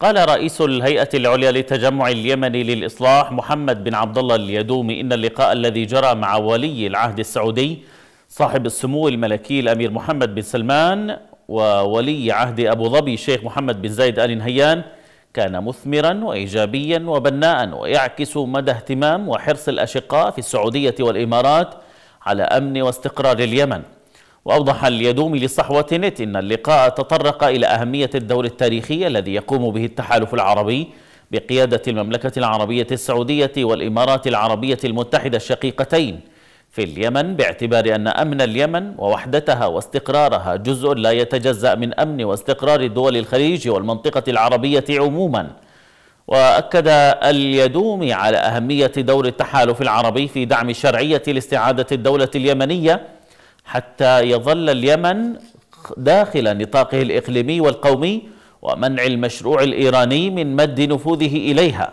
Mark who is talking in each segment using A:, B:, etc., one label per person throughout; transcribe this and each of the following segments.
A: قال رئيس الهيئة العليا للتجمع اليمني للإصلاح محمد بن عبد الله اليدومي إن اللقاء الذي جرى مع ولي العهد السعودي صاحب السمو الملكي الأمير محمد بن سلمان وولي عهد أبو ظبي الشيخ محمد بن زايد آل نهيان كان مثمرا وإيجابيا وبناء ويعكس مدى اهتمام وحرص الأشقاء في السعودية والإمارات على أمن واستقرار اليمن وأوضح اليدومي لصحوة نت أن اللقاء تطرق إلى أهمية الدور التاريخي الذي يقوم به التحالف العربي بقيادة المملكة العربية السعودية والإمارات العربية المتحدة الشقيقتين في اليمن باعتبار أن أمن اليمن ووحدتها واستقرارها جزء لا يتجزأ من أمن واستقرار دول الخليج والمنطقة العربية عموما وأكد اليدومي على أهمية دور التحالف العربي في دعم شرعية لاستعادة الدولة اليمنية حتى يظل اليمن داخل نطاقه الإقليمي والقومي ومنع المشروع الإيراني من مد نفوذه إليها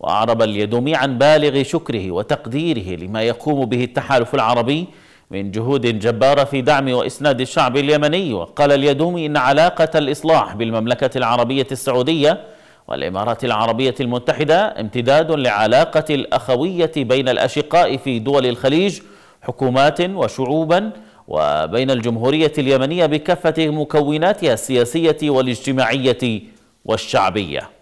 A: وأعرب اليدومي عن بالغ شكره وتقديره لما يقوم به التحالف العربي من جهود جبارة في دعم وإسناد الشعب اليمني وقال اليدومي إن علاقة الإصلاح بالمملكة العربية السعودية والإمارات العربية المتحدة امتداد لعلاقة الأخوية بين الأشقاء في دول الخليج حكومات وشعوبا وبين الجمهورية اليمنية بكافة مكوناتها السياسية والاجتماعية والشعبية